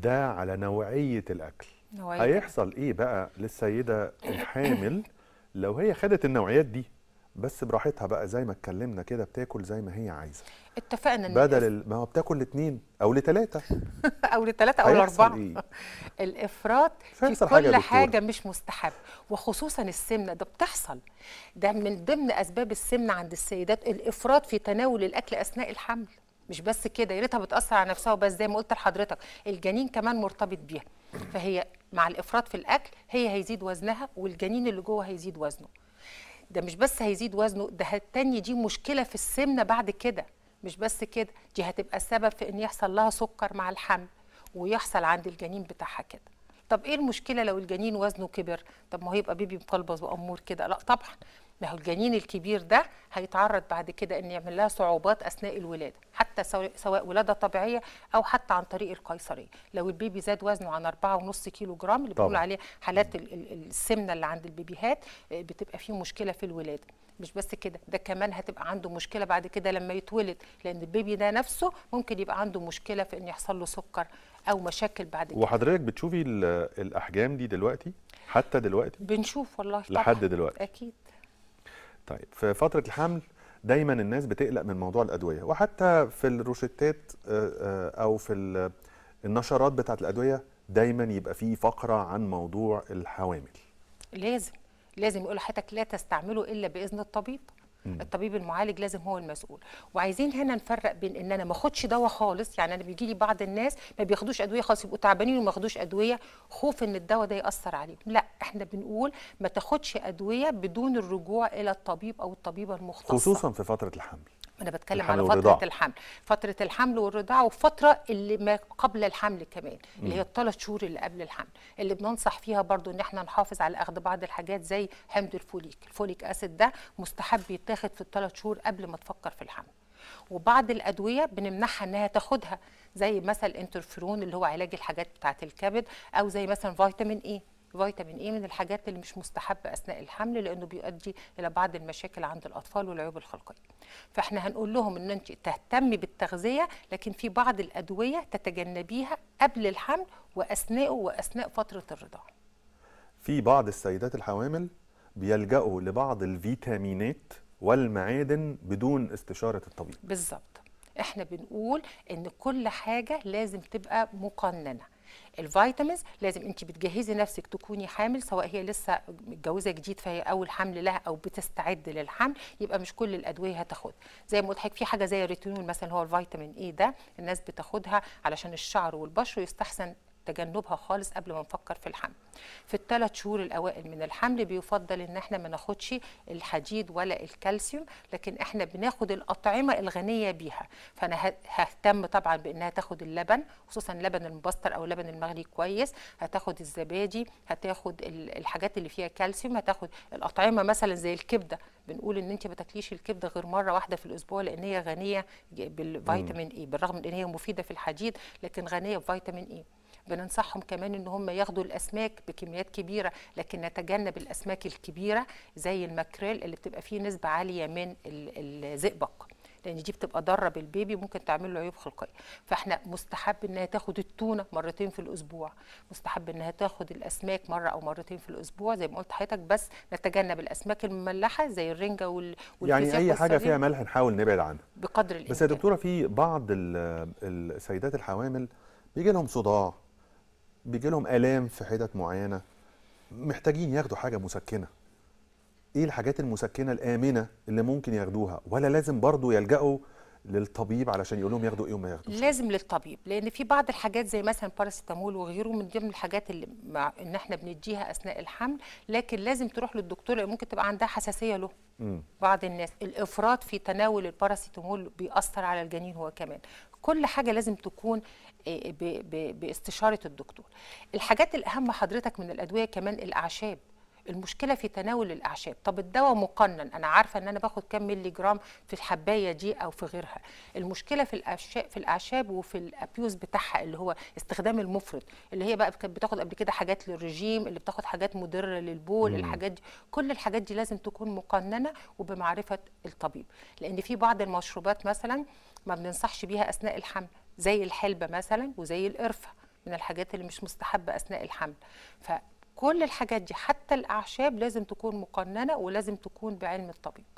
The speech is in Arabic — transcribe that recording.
ده على نوعيه الاكل نوعية. هيحصل ايه بقى للسيده الحامل لو هي خدت النوعيات دي بس براحتها بقى زي ما اتكلمنا كده بتاكل زي ما هي عايزه اتفقنا ان بدل ال... ما هو بتاكل لاتنين او لثلاثه او لثلاثه او لاربعه إيه؟ الافراط في كل حاجة, حاجه مش مستحب وخصوصا السمنه ده بتحصل ده من ضمن اسباب السمنه عند السيدات الافراط في تناول الاكل اثناء الحمل مش بس كده يا ريتها بتاثر على نفسها وبس زي ما قلت لحضرتك الجنين كمان مرتبط بيها فهي مع الافراط في الاكل هي هيزيد وزنها والجنين اللي جوه هيزيد وزنه ده مش بس هيزيد وزنه ده التاني دي مشكله في السمنه بعد كده مش بس كده دي هتبقى السبب في ان يحصل لها سكر مع الحمل ويحصل عند الجنين بتاعها كده طب ايه المشكله لو الجنين وزنه كبر طب ما هو يبقى بيبي مقلبز وامور كده لا طبعا ما هو الجنين الكبير ده هيتعرض بعد كده ان يعمل لها صعوبات اثناء الولاده حتى سواء ولاده طبيعيه او حتى عن طريق القيصريه لو البيبي زاد وزنه عن 4.5 كيلو جرام اللي بنقول عليه حالات السمنه اللي عند البيبيهات آه، بتبقى فيه مشكله في الولاده مش بس كده ده كمان هتبقى عنده مشكله بعد كده لما يتولد لان البيبي ده نفسه ممكن يبقى عنده مشكله في ان يحصل له سكر او مشاكل بعد كده وحضرتك بتشوفي الاحجام دي دلوقتي حتى دلوقتي بنشوف والله لحد طبعا. دلوقتي اكيد طيب في فتره الحمل دايما الناس بتقلق من موضوع الادويه وحتى في الروشتات آه، آه، او في النشرات بتاعه الادويه دايما يبقى في فقره عن موضوع الحوامل لازم لازم يقول حياتك لا تستعمله الا باذن الطبيب الطبيب المعالج لازم هو المسؤول وعايزين هنا نفرق بين ان انا ما اخدش دواء خالص يعني انا بيجي لي بعض الناس ما بياخدوش ادويه خالص يبقوا تعبانين وما ياخدوش ادويه خوف ان الدواء ده ياثر عليهم لا احنا بنقول ما تاخدش ادويه بدون الرجوع الى الطبيب او الطبيبه المختصه خصوصا في فتره الحمل انا بتكلم على فتره والرضاع. الحمل فتره الحمل والرضاعه والفتره اللي ما قبل الحمل كمان م. اللي هي الثلاث شهور اللي قبل الحمل اللي بننصح فيها برضو ان احنا نحافظ على اخذ بعض الحاجات زي حمض الفوليك الفوليك اسيد ده مستحب يتاخد في الثلاث شهور قبل ما تفكر في الحمل وبعض الادويه بنمنعها انها تاخدها زي مثلا الانترفيرون اللي هو علاج الحاجات بتاعه الكبد او زي مثلا فيتامين ايه فيتامين اي من الحاجات اللي مش مستحبه اثناء الحمل لانه بيؤدي الى بعض المشاكل عند الاطفال والعيوب الخلقيه فاحنا هنقول لهم ان انت تهتمي بالتغذيه لكن في بعض الادويه تتجنبيها قبل الحمل واثناءه واثناء فتره الرضاعه في بعض السيدات الحوامل بيلجأوا لبعض الفيتامينات والمعادن بدون استشارة الطبيب بالظبط احنا بنقول ان كل حاجة لازم تبقى مقننة الفيتامينز لازم انت بتجهزي نفسك تكوني حامل سواء هي لسه متجوزه جديد فهي اول حمل لها او بتستعد للحمل يبقى مش كل الادويه هتاخد زي ما في حاجه زي الريتينول مثلا هو الفيتامين اي ده الناس بتاخدها علشان الشعر والبشر يستحسن تجنبها خالص قبل ما نفكر في الحمل في الثلاث شهور الاوائل من الحمل بيفضل ان احنا ما ناخدش الحديد ولا الكالسيوم لكن احنا بناخد الاطعمه الغنيه بيها فانا ههتم طبعا بانها تاخد اللبن خصوصا لبن المبستر او اللبن المغلي كويس هتاخد الزبادي هتاخد الحاجات اللي فيها كالسيوم هتاخد الاطعمه مثلا زي الكبده بنقول ان انت ما تاكليش الكبده غير مره واحده في الاسبوع لان هي غنيه بالفيتامين اي بالرغم ان هي مفيده في الحديد لكن غنيه بفيتامين اي بننصحهم كمان ان هم ياخدوا الاسماك بكميات كبيره لكن نتجنب الاسماك الكبيره زي الماكريل اللي بتبقى فيه نسبه عاليه من الزئبق لان دي بتبقى ضاره بالبيبي ممكن تعمل له عيوب خلقيه فاحنا مستحب انها تاخد التونه مرتين في الاسبوع مستحب انها تاخد الاسماك مره او مرتين في الاسبوع زي ما قلت حضرتك بس نتجنب الاسماك المملحه زي الرنجه وال يعني اي حاجه فيها ملح نحاول نبعد عنها بقدر الامكان بس يا دكتوره في بعض السيدات الحوامل بيجي لهم صداع بيجي لهم الام في حتت معينه محتاجين ياخدوا حاجه مسكنه ايه الحاجات المسكنه الامنه اللي ممكن ياخدوها ولا لازم برضو يلجأوا للطبيب علشان يقول لهم ياخدوا ايه وما ياخدوش لازم للطبيب لان في بعض الحاجات زي مثلا باراسيتامول وغيره من ضمن الحاجات اللي مع ان احنا بنديها اثناء الحمل لكن لازم تروح للدكتور لان ممكن تبقى عندها حساسيه له مم. بعض الناس الافراط في تناول الباراسيتامول بيأثر على الجنين هو كمان كل حاجه لازم تكون آه، باستشاره الدكتور الحاجات الاهم حضرتك من الادويه كمان الاعشاب المشكله في تناول الاعشاب طب الدواء مقنن انا عارفه ان انا باخد كام ملي جرام في الحبايه دي او في غيرها المشكله في الاعشاب في الاعشاب وفي الابيوز بتاعها اللي هو استخدام المفرط اللي هي بقى كانت بتاخد قبل كده حاجات للرجيم اللي بتاخد حاجات مضره للبول مم. الحاجات دي كل الحاجات دي لازم تكون مقننه وبمعرفه الطبيب لان في بعض المشروبات مثلا ما بننصحش بيها اثناء الحمل زي الحلبه مثلا وزي القرفه من الحاجات اللي مش مستحبه اثناء الحمل فكل الحاجات دي حتى الاعشاب لازم تكون مقننه ولازم تكون بعلم الطبيب